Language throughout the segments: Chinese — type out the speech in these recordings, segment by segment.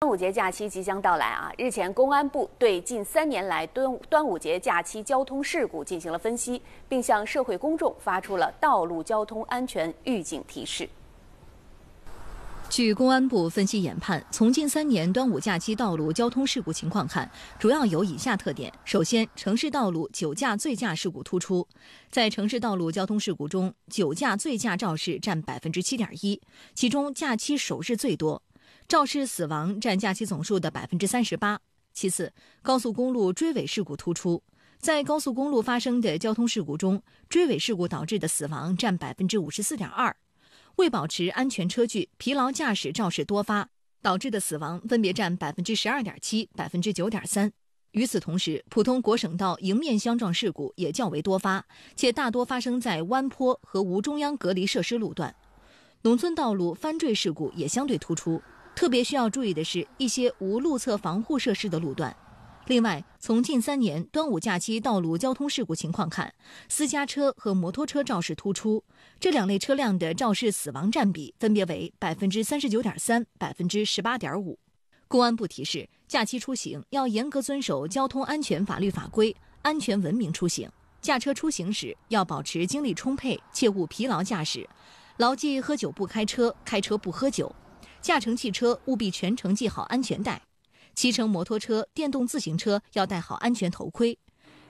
端午节假期即将到来啊！日前，公安部对近三年来端午端午节假期交通事故进行了分析，并向社会公众发出了道路交通安全预警提示。据公安部分析研判，从近三年端午假期道路交通事故情况看，主要有以下特点：首先，城市道路酒驾醉驾事故突出。在城市道路交通事故中，酒驾醉驾肇事占百分之七点一，其中假期首日最多。肇事死亡占假期总数的百分之三十八。其次，高速公路追尾事故突出，在高速公路发生的交通事故中，追尾事故导致的死亡占百分之五十四点二。为保持安全车距，疲劳驾驶肇事多发，导致的死亡分别占百分之十二点七、百分之九点三。与此同时，普通国省道迎面相撞事故也较为多发，且大多发生在弯坡和无中央隔离设施路段。农村道路翻坠事故也相对突出。特别需要注意的是，一些无路侧防护设施的路段。另外，从近三年端午假期道路交通事故情况看，私家车和摩托车肇事突出，这两类车辆的肇事死亡占比分别为百分之三十九点三、百分之十八点五。公安部提示，假期出行要严格遵守交通安全法律法规，安全文明出行。驾车出行时要保持精力充沛，切勿疲劳驾驶，牢记“喝酒不开车，开车不喝酒”。驾乘汽车务必全程系好安全带，骑乘摩托车、电动自行车要戴好安全头盔，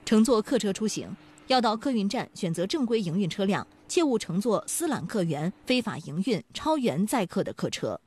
乘坐客车出行要到客运站选择正规营运车辆，切勿乘坐私揽客源、非法营运、超员载客的客车。